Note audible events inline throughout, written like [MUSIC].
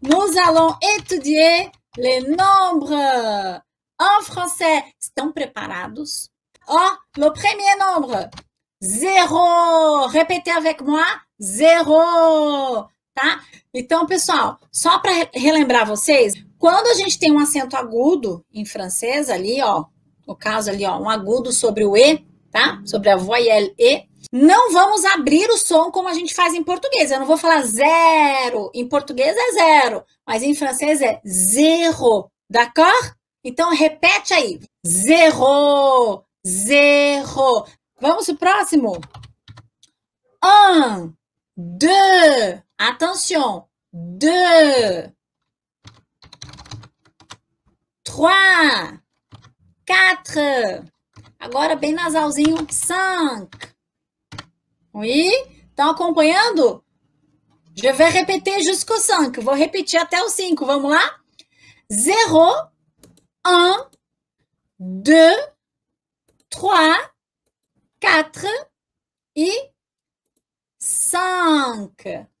Nous allons étudier les nombres en français. Estão preparados? Oh, le premier nombre. Zéro. Repetir avec moi. Zéro. Tá? Então, pessoal, só para relembrar vocês, quando a gente tem um acento agudo em francês ali, ó, no caso ali, ó, um agudo sobre o E, tá? Sobre a voyelle E, não vamos abrir o som como a gente faz em português. Eu não vou falar zero. Em português é zero, mas em francês é zero. D'accord? Então repete aí. Zero, zero. Vamos pro próximo. Um, deux. Atenção, Deux. Trois. Quatre. Agora bem nasalzinho. Cinq. Oui? Estão acompanhando? Je vais repetir jusqu'au 5. Vou repetir até o 5. Vamos lá? 0, 1, 2, 3, 4 e 5.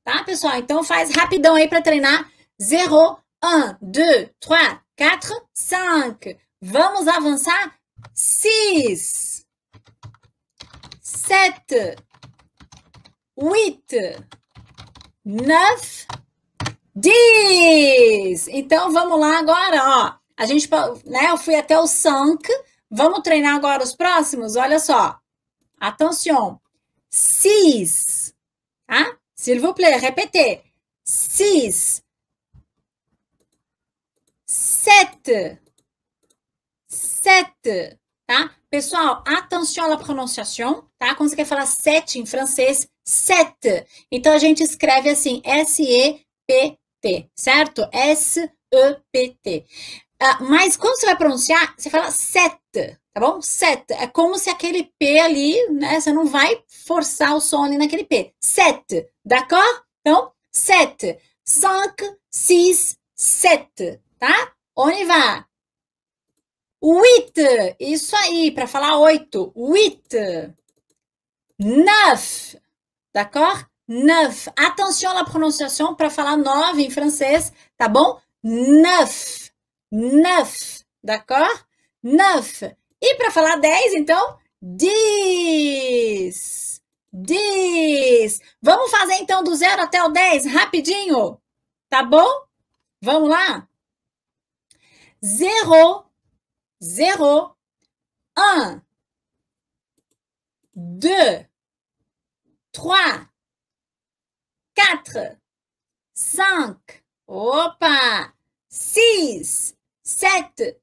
Tá, pessoal? Então faz rapidão aí para treinar. 0, 1, 2, 3, 4, 5. Vamos avançar? 6, 7, 8, with, enough, this. Então, vamos lá agora, ó. A gente, né, eu fui até o sunk. Vamos treinar agora os próximos? Olha só. Atenção. Sis. Tá? S'il vous plaît, repetez. Sis. Sete. Sete. Tá? Pessoal, atenção à pronunciação, tá? Quando você quer falar sete em francês, set. Então a gente escreve assim, S-E-P-T, certo? S-E-P-T. Uh, ah, mas quando você vai pronunciar, você fala set, tá bom? Set. É como se aquele P ali, né? Você não vai forçar o som ali naquele P. Set, d'accord? Então, set. Cinq, six, set, tá? Onde vai? Huit, isso aí, para falar oito. Huit. Neuf, D'accord Neuf. Attention à la prononciation para falar nove em francês, tá bom? Neuf. Neuf. D'accord Neuf. E para falar dez, então, dix. Dix. Vamos fazer então do zero até o dez, rapidinho. Tá bom? Vamos lá? zero zero Um. Deux. 3, 4, 5, opa, 6, 7,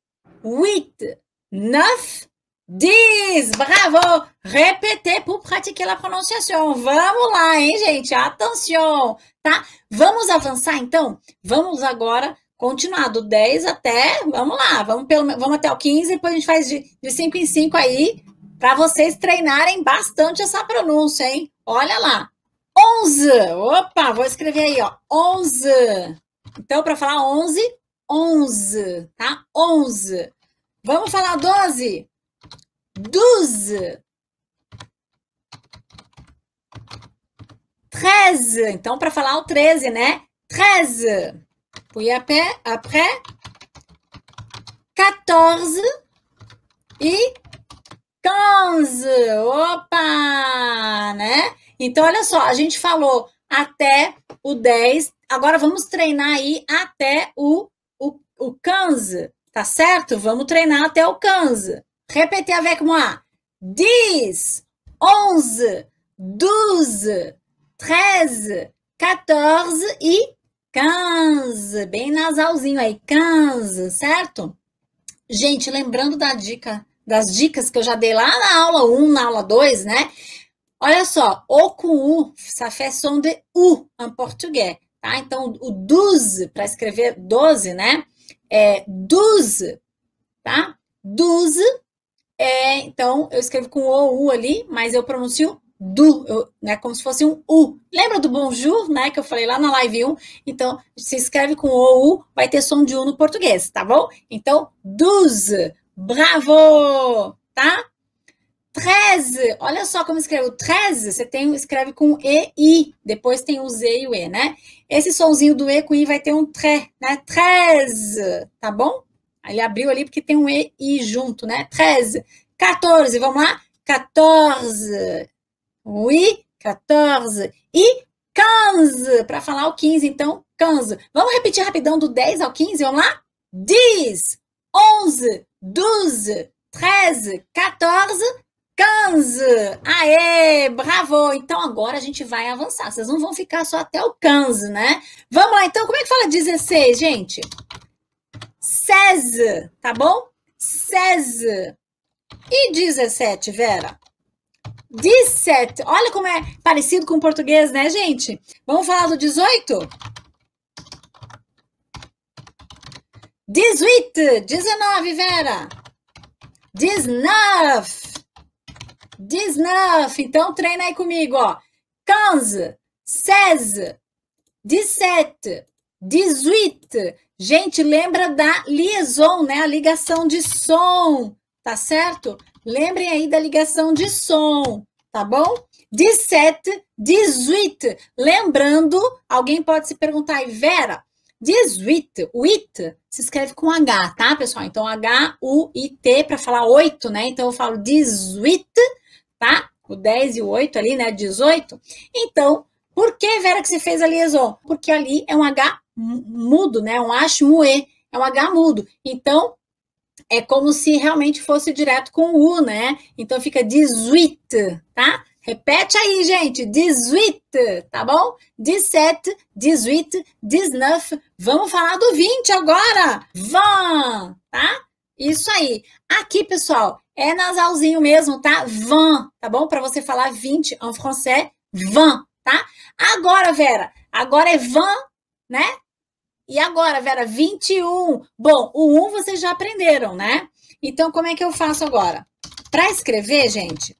8, 9, 10. Bravo! Repetir por praticar a pronunciação. Vamos lá, hein, gente? Atenção, tá? Vamos avançar, então? Vamos agora continuar do 10 até... Vamos lá, vamos, pelo, vamos até o 15, depois a gente faz de, de 5 em 5 aí, para vocês treinarem bastante essa pronúncia, hein? Olha lá. 11. Opa, vou escrever aí, ó. 11. Então, para falar 11, 11, tá? 11. Vamos falar 12? 12. 13. Então, para falar o 13, né? 13. Puis après, après 14 e cães, opa, né? Então, olha só, a gente falou até o 10, agora vamos treinar aí até o, o, o 15, tá certo? Vamos treinar até o 15. Repetez avec moi. 10, 11, 12, 13, 14 e 15. Bem nasalzinho aí, 15, certo? Gente, lembrando da dica das dicas que eu já dei lá na aula 1, na aula 2, né? Olha só, o com U, ça fait som de U em português, tá? Então, o 12, para escrever 12, né? É 12, tá? 12 é, então, eu escrevo com o U ali, mas eu pronuncio do, eu, né, como se fosse um U. Lembra do bonjour, né, que eu falei lá na live 1? Então, se escreve com o U, vai ter som de U no português, tá bom? Então, 12, Bravo! Tá? 13. Olha só como escreveu 13. Você tem, escreve com E, I. Depois tem o Z e o E, né? Esse sonzinho do E com I vai ter um tre, né? 13. Tá bom? Ele abriu ali porque tem um E, I junto, né? 13. 14. Vamos lá? 14. Oui, 14. E 15. Para falar o 15, então, 15. Vamos repetir rapidão do 10 ao 15. Vamos lá? 10, 11, 12, 13, 14, 15. Aê, bravo! Então agora a gente vai avançar. Vocês não vão ficar só até o 15, né? Vamos lá, então. Como é que fala 16, gente? 16, tá bom? 16. E 17, Vera? 17. Olha como é parecido com o português, né, gente? Vamos falar do 18? 18? 18, 19, Vera. 19. 19. Então treina aí comigo, ó. 15, 16, 17, 18. Gente, lembra da liaison, né? A ligação de som, tá certo? Lembrem aí da ligação de som, tá bom? 17, 18. Lembrando, alguém pode se perguntar aí, Vera, Jesuit, it se escreve com H, tá, pessoal? Então, H-U-I-T para falar 8, né? Então, eu falo 18, tá? O 10 e o 8 ali, né? 18. Então, por que, Vera, que você fez a Ezon? Porque ali é um H mudo, né? É um H-muê, é um H mudo. Então, é como se realmente fosse direto com U, né? Então, fica 18, tá? Repete aí, gente. 18, tá bom? 17, 18, 19. Vamos falar do 20 agora. Van, tá? Isso aí. Aqui, pessoal, é nasalzinho mesmo, tá? Van, tá bom? Para você falar 20 em francês, van, tá? Agora, Vera, agora é van, né? E agora, Vera, 21. Bom, o 1 vocês já aprenderam, né? Então, como é que eu faço agora? Para escrever, gente,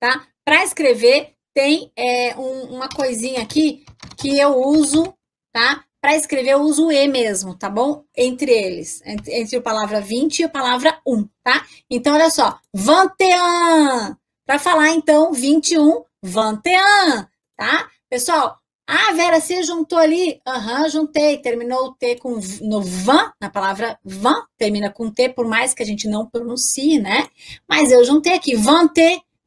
tá? Para escrever, tem é, um, uma coisinha aqui que eu uso, tá? Para escrever, eu uso o E mesmo, tá bom? Entre eles, entre, entre a palavra 20 e a palavra 1, tá? Então, olha só, vantean Para falar, então, 21, vantean tá? Pessoal, ah, Vera, você juntou ali? Aham, uhum, juntei. Terminou o T com no van, na palavra van, termina com T, por mais que a gente não pronuncie, né? Mas eu juntei aqui, van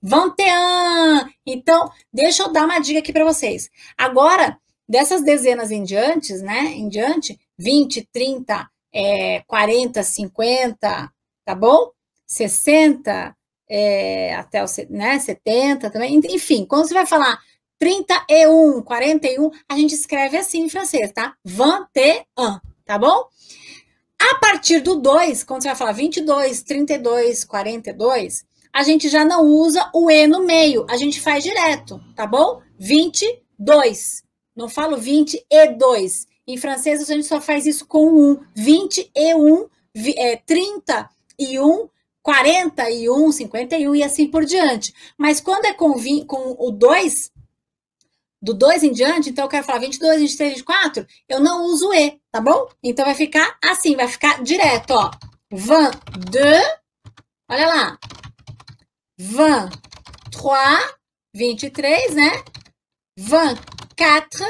Vantean! Então, deixa eu dar uma dica aqui para vocês. Agora, dessas dezenas em diante, né? Em diante, 20, 30, é, 40, 50, tá bom? 60, é, até o, né, 70 também. Enfim, quando você vai falar 31, 41, a gente escreve assim em francês, tá? Vantean, tá bom? A partir do 2, quando você vai falar 22, 32, 42, a gente já não usa o E no meio, a gente faz direto, tá bom? 22. Não falo 20 e 2. Em francês, a gente só faz isso com 1. Um. 20 e 1, um, é, 30 e 1, 41, 51 e assim por diante. Mas quando é com, com o 2, do 2 em diante, então eu quero falar 22, 23, 24, eu não uso o E, tá bom? Então vai ficar assim, vai ficar direto, ó. 22, olha lá, 23, trois, né? 24,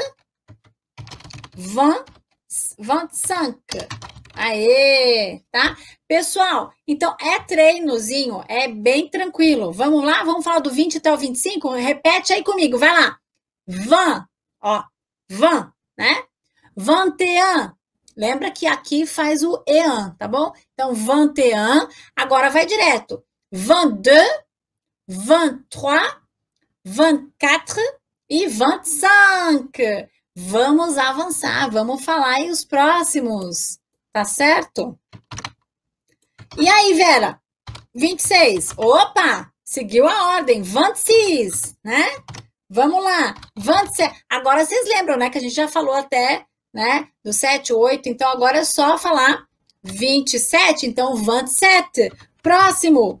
25. Aê, tá? Pessoal, então é treinozinho, é bem tranquilo. Vamos lá? Vamos falar do 20 até o 25? Repete aí comigo, vai lá. Van, ó, van, né? Vantean. Lembra que aqui faz o ean, tá bom? Então, vantean. Agora vai direto. Vande, 23, 24 e 25. Vamos avançar, vamos falar aí os próximos, tá certo? E aí, Vera? 26. Opa, seguiu a ordem. 26, né? Vamos lá. 27. Agora vocês lembram, né, que a gente já falou até, né, do 7, 8, então agora é só falar 27, então 27. Próximo.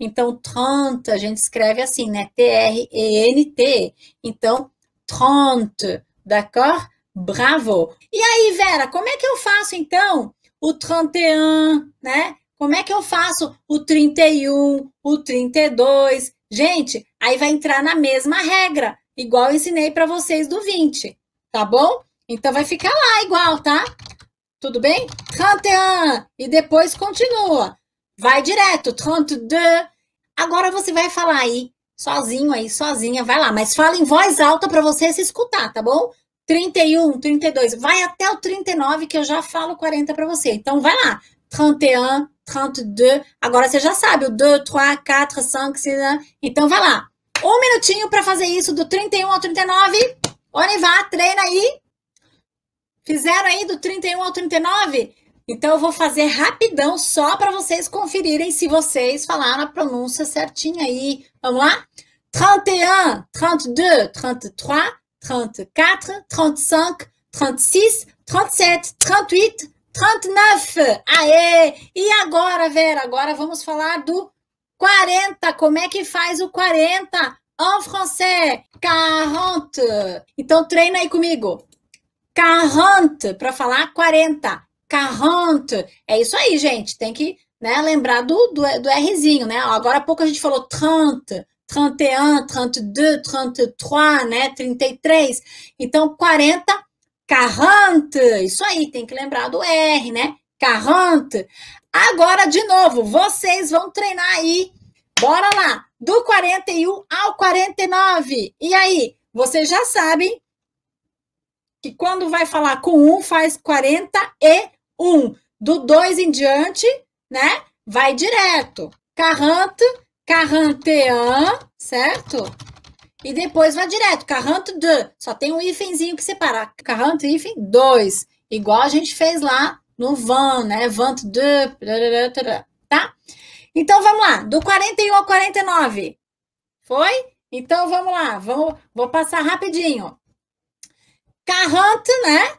Então, 30, a gente escreve assim, né? T-R-E-N-T. Então, 30, d'accord? Bravo! E aí, Vera, como é que eu faço, então, o 31, né? Como é que eu faço o 31, o 32? Gente, aí vai entrar na mesma regra, igual eu ensinei para vocês do 20, tá bom? Então vai ficar lá igual, tá? Tudo bem? 31 e depois continua. Vai direto, 32. Agora você vai falar aí, sozinho aí, sozinha, vai lá. Mas fala em voz alta para você se escutar, tá bom? 31, 32, vai até o 39 que eu já falo 40 para você. Então vai lá. 31, 32. Agora você já sabe o 2, 3, 4, 5, 6. Então vai lá. Um minutinho para fazer isso do 31 ao 39. Onde vai, treina aí. Fizeram aí do 31 ao 39? Então eu vou fazer rapidão só para vocês conferirem se vocês falaram a pronúncia certinha aí. Vamos lá? 31, 32, 33, 34, 35, 36, 37, 38, 39. Aê! E agora, Vera? Agora vamos falar do 40. Como é que faz o 40? En français, 40. Então treina aí comigo. 40 para falar 40. 40. É isso aí, gente. Tem que né, lembrar do, do, do Rzinho, né? Agora há pouco a gente falou 30, 31, 32, 33, né? 33. Então, 40, 40. Isso aí, tem que lembrar do R, né? 40. Agora, de novo, vocês vão treinar aí. Bora lá. Do 41 ao 49. E aí, vocês já sabem que quando vai falar com um, faz 40 um Do dois em diante, né? Vai direto. Carrante, carrantean, certo? E depois vai direto. Carrante de. Só tem um hífenzinho que separa. Carrante hífen dois. Igual a gente fez lá no van, né? Vant de. Tá? Então vamos lá. Do 41 ao 49. Foi? Então vamos lá. Vamos, vou passar rapidinho. Carrante, né?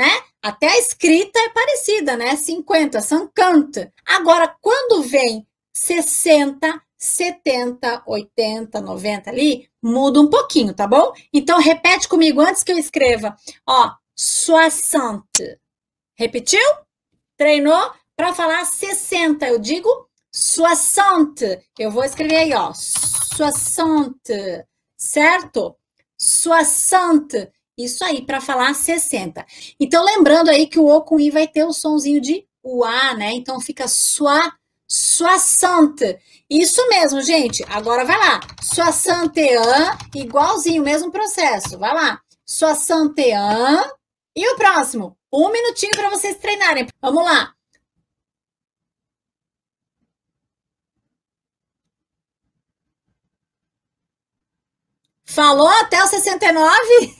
né? Até a escrita é parecida, né? 50, são Agora, quando vem 60, 70, 80, 90 ali, muda um pouquinho, tá bom? Então, repete comigo antes que eu escreva. Ó, 60. Repetiu? Treinou? Para falar 60, eu digo 60. Eu vou escrever aí, ó. 60. Certo? 60. Isso aí, para falar 60. Então, lembrando aí que o O com I vai ter o sonzinho de uá, né? Então, fica sua, sua santa. Isso mesmo, gente. Agora vai lá. Sua santeã, igualzinho, mesmo processo. Vai lá. Sua santeã. E o próximo? Um minutinho para vocês treinarem. Vamos lá. Falou até o 69?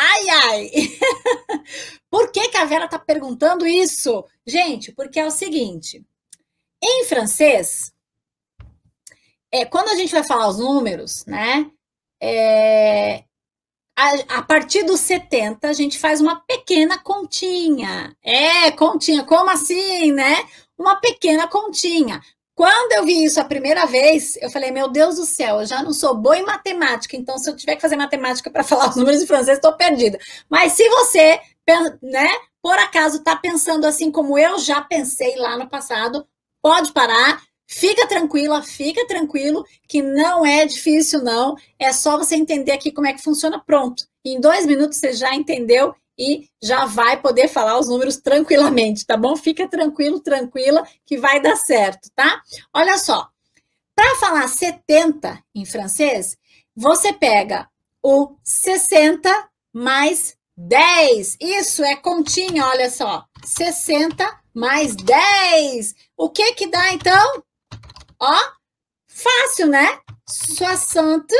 Ai, ai! [LAUGHS] Por que, que a Vera está perguntando isso? Gente, porque é o seguinte: em francês, é, quando a gente vai falar os números, né? É, a, a, partir dos 70, a gente faz uma pequena continha. É, continha, como assim, né? Uma pequena continha. Quando eu vi isso a primeira vez, eu falei: Meu Deus do céu, eu já não sou boa em matemática, então se eu tiver que fazer matemática para [LAUGHS] falar os números em francês, estou perdida. Mas se você, né, por acaso está pensando assim como eu já pensei lá no passado, pode parar, fica tranquila, fica tranquilo, que não é difícil, não. É só você entender aqui como é que funciona, pronto. Em dois minutos você já entendeu e já vai poder falar os números tranquilamente, tá bom? Fica tranquilo, tranquila, que vai dar certo, tá? Olha só, para falar 70 em francês, você pega o 60 mais 10. Isso é continha, olha só. 60 mais 10. O que que dá então? Ó, fácil, né? 60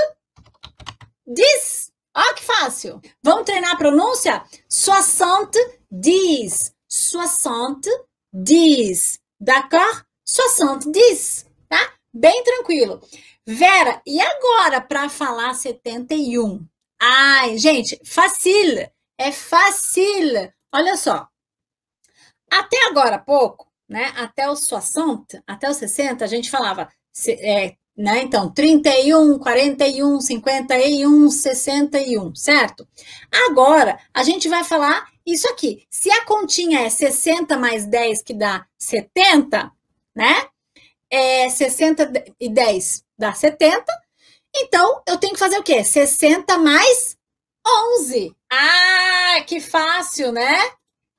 10. Ó, que fácil. Vamos treinar a pronúncia? Soixante diz Soixante diz D'accord? Soixante diz Tá? Bem tranquilo. Vera, e agora para falar 71? Ai, gente, fácil. É fácil. Olha só. Até agora pouco, né? Até o 60, até o 60, a gente falava é, né? Então, 31, 41, 51, 61, certo? Agora, a gente vai falar isso aqui. Se a continha é 60 mais 10, que dá 70, né? É 60 e 10 dá 70. Então, eu tenho que fazer o quê? 60 mais 11. Ah, que fácil, né?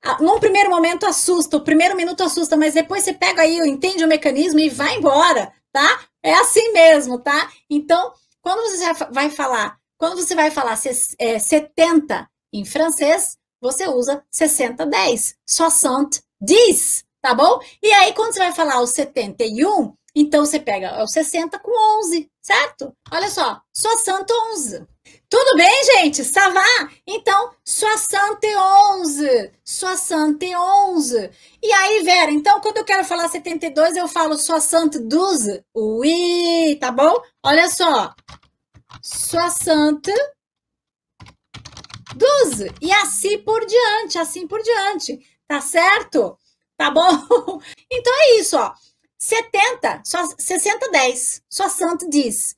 Ah, num primeiro momento assusta, o primeiro minuto assusta, mas depois você pega aí, entende o mecanismo e vai embora, tá? É assim mesmo, tá? Então, quando você vai falar, quando você vai falar 70 é, em francês, você usa 60, 10, 60, 10, tá bom? E aí, quando você vai falar o 71, então você pega o 60 com 11, certo? Olha só, sua santa 11. Tudo bem, gente? Savá? Então, sua santa 11. Sua santa 11. E aí, Vera, então quando eu quero falar 72, eu falo sua santa 12. Ui, tá bom? Olha só. Sua santa 12. E assim por diante, assim por diante. Tá certo? Tá bom? [LAUGHS] Então é isso, ó. 70, só 60, 10. só santo diz.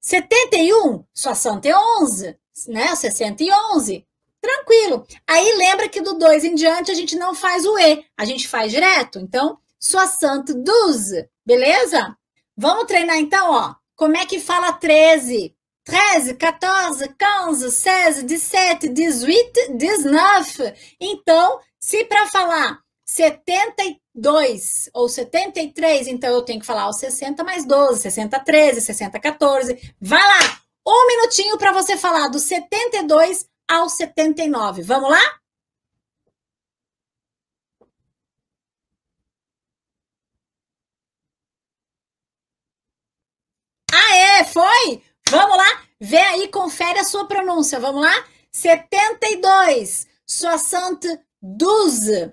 71, sua santa é 11, né? 60 e 11. Tranquilo. Aí lembra que do 2 em diante a gente não faz o E, a gente faz direto. Então, sua santa dos, beleza? Vamos treinar então, ó. Como é que fala 13? 13, 14, 15, 16, 17, 18, 19. Então, se para falar 73, 2 ou 73, então eu tenho que falar os 60 mais 12, 60, 13, 60, 14. Vai lá! Um minutinho para você falar do 72 ao 79. Vamos lá? Aê, foi? Vamos lá? Vê aí, confere a sua pronúncia. Vamos lá? 72. 72.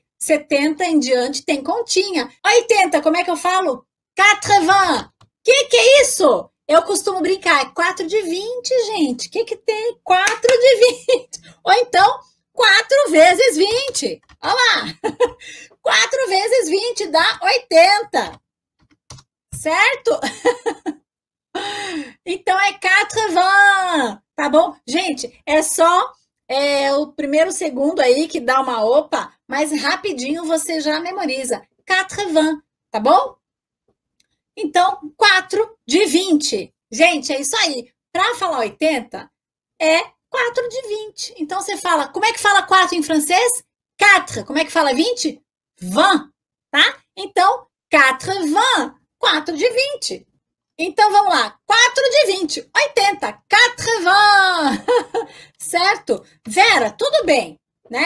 70 em diante tem continha. 80, como é que eu falo? 80. Que que é isso? Eu costumo brincar, é 4 de 20, gente. Que que tem 4 de 20? [LAUGHS] Ou então 4 vezes 20. Olha lá. 4 [LAUGHS] vezes 20 dá 80. Certo? [LAUGHS] então é 80. Tá bom? Gente, é só é o primeiro segundo aí que dá uma opa, mas rapidinho você já memoriza. 80, tá bom? Então, 4 de 20. Gente, é isso aí. Para falar 80, é 4 de 20. Então, você fala, como é que fala 4 em francês? 4. Como é que fala 20? 20, tá? Então, 80, 4 de 20. Então vamos lá, 4 de 20, 80, 80, certo? Vera, tudo bem, né?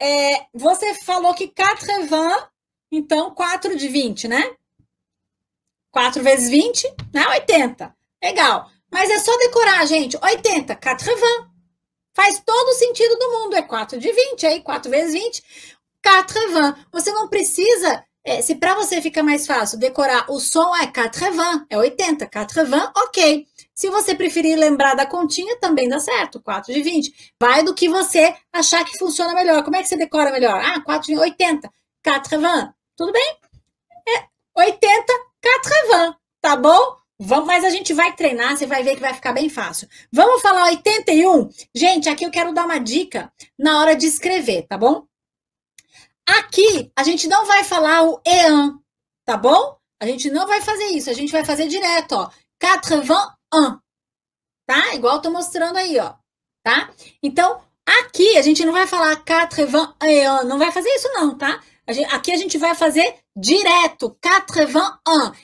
É, você falou que 80, então 4 de 20, né? 4 vezes 20, né? 80, legal. Mas é só decorar, gente, 80, 80, faz todo o sentido do mundo, é 4 de 20, aí 4 vezes 20, 80. Você não precisa é, se para você fica mais fácil decorar o som é 80, é 80, 80, ok. Se você preferir lembrar da continha, também dá certo, 4 de 20. Vai do que você achar que funciona melhor. Como é que você decora melhor? Ah, 4 de 80, 80, tudo bem? É 80, 80, tá bom? Vamos, mas a gente vai treinar, você vai ver que vai ficar bem fácil. Vamos falar 81? Gente, aqui eu quero dar uma dica na hora de escrever, tá bom? Aqui, a gente não vai falar o EAN, tá bom? A gente não vai fazer isso, a gente vai fazer direto, ó. 81, tá? Igual eu tô mostrando aí, ó, tá? Então, aqui a gente não vai falar 81, não vai fazer isso não, tá? A gente, aqui a gente vai fazer direto, 81.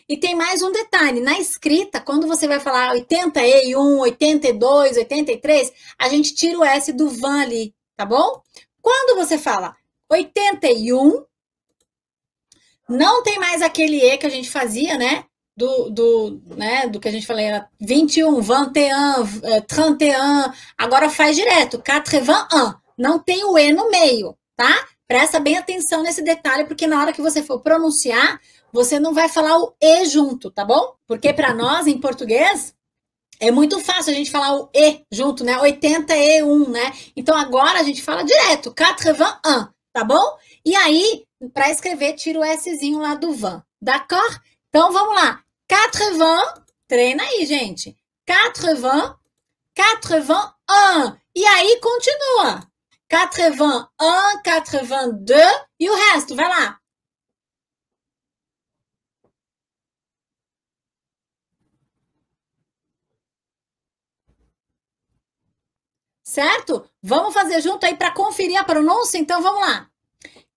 E tem mais um detalhe, na escrita, quando você vai falar 81, 82, 83, a gente tira o S do van ali, tá bom? Quando você fala 81. Não tem mais aquele E que a gente fazia, né? Do, do, né, do que a gente falei, era 21, 21, 31. Agora faz direto, 81. Não tem o E no meio, tá? Presta bem atenção nesse detalhe, porque na hora que você for pronunciar, você não vai falar o E junto, tá bom? Porque para nós, em português, é muito fácil a gente falar o E junto, né? 80 e 1, né? Então agora a gente fala direto, 81 tá bom? E aí, para escrever, tira o Szinho lá do van, d'accord? Então, vamos lá. 80, treina aí, gente. 80, 81. E aí, continua. 81, 82. E o resto, vai lá. Certo? Vamos fazer junto aí para conferir a pronúncia? Então, vamos lá.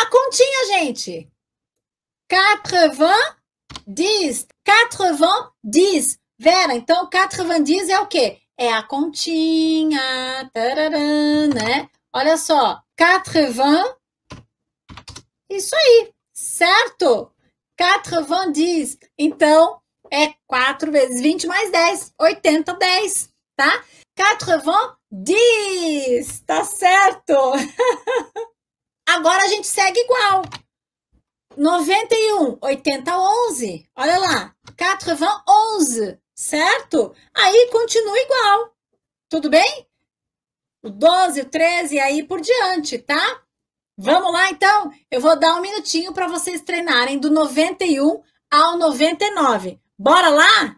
A continha, gente. 90, 90. Vera, então 90 é o quê? É a continha. Tararã, né? Olha só. 80. Isso aí, certo? 90. Então, é 4 vezes 20 mais 10. 80, 10, tá? diz, tá certo? [LAUGHS] Agora a gente segue igual. 91, 80, 11. Olha lá. 80, 11. Certo? Aí continua igual. Tudo bem? O 12, o 13 e aí por diante, tá? Vamos lá, então? Eu vou dar um minutinho para vocês treinarem do 91 ao 99. Bora lá?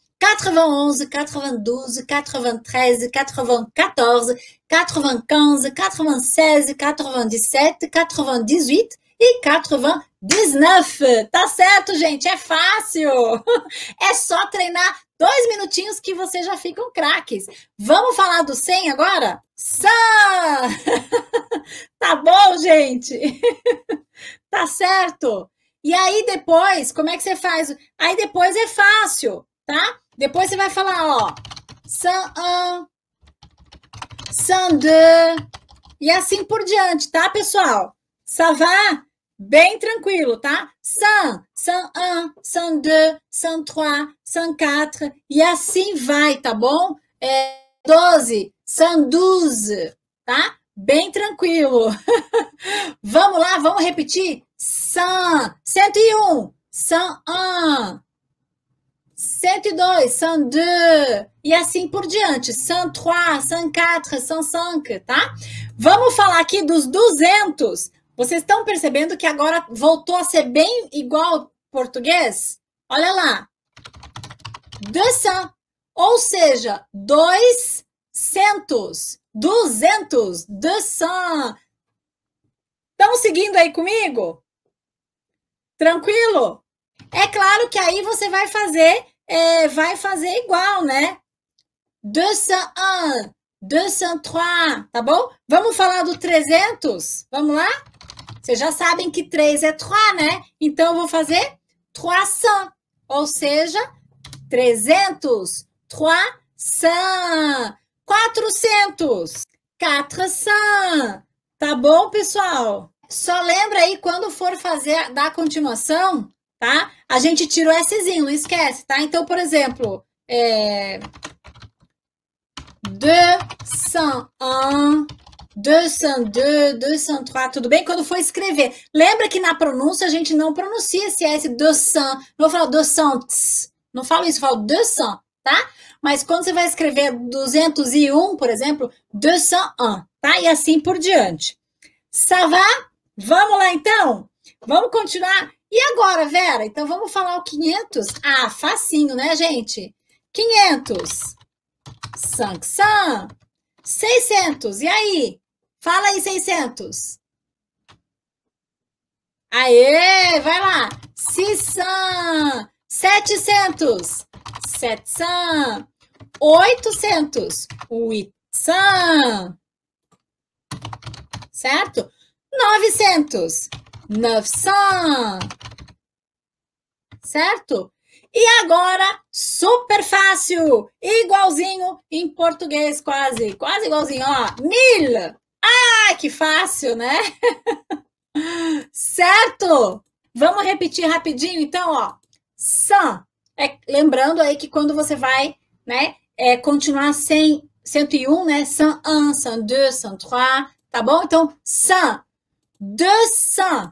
91, 92, 93, 94, 95, 96, 97, 98 e 99. Tá certo, gente? É fácil. [LAUGHS] É só treinar dois minutinhos que vocês já ficam craques. Vamos falar do 100 agora? Sã! [LAUGHS] tá bom, gente? [LAUGHS] tá certo. E aí depois, como é que você faz? Aí depois é fácil, tá? Depois você vai falar, ó, san un, san deux, e assim por diante, tá, pessoal? Savá, bem tranquilo, tá? San, san un, san deux, san trois, san quatre, e assim vai, tá bom? É, doze, san douze, tá? Bem tranquilo. [LAUGHS] vamos lá, vamos repetir? San, 101, san un, 102, 102, e assim por diante. 103, 104, 105, tá? Vamos falar aqui dos 200. Vocês estão percebendo que agora voltou a ser bem igual português? Olha lá. 200, ou seja, 200, 200, 200. Estão seguindo aí comigo? Tranquilo? É claro que aí você vai fazer é, vai fazer igual, né? 201, 203, tá bom? Vamos falar do 300? Vamos lá? Vocês já sabem que 3 é 3, né? Então, eu vou fazer 300, ou seja, 300, 300, 400, 400, tá bom, pessoal? Só lembra aí, quando for fazer da continuação, tá? A gente tira o Szinho, não esquece, tá? Então, por exemplo, é... de cent un 202, 203, tudo bem? Quando for escrever. Lembra que na pronúncia a gente não pronuncia esse S, 200. Não vou falar 200. Não falo isso, falo 200, tá? Mas quando você vai escrever 201, por exemplo, 201, tá? E assim por diante. Savá? Vamos lá então? Vamos continuar e agora, Vera? Então vamos falar o 500? Ah, facinho, né, gente? 500. Sanksan. 600. E aí? Fala aí, 600. Aê, vai lá. Sissan. 700. Setsan. 800. Uitsan. Certo? 900. 900. Certo? E agora, super fácil, igualzinho em português, quase, quase igualzinho, ó, mil. Ah, que fácil, né? [LAUGHS] certo? Vamos repetir rapidinho, então, ó, san. É, lembrando aí que quando você vai, né, é, continuar sem 101, né, san 1, san 2, san 3, tá bom? Então, san, 200,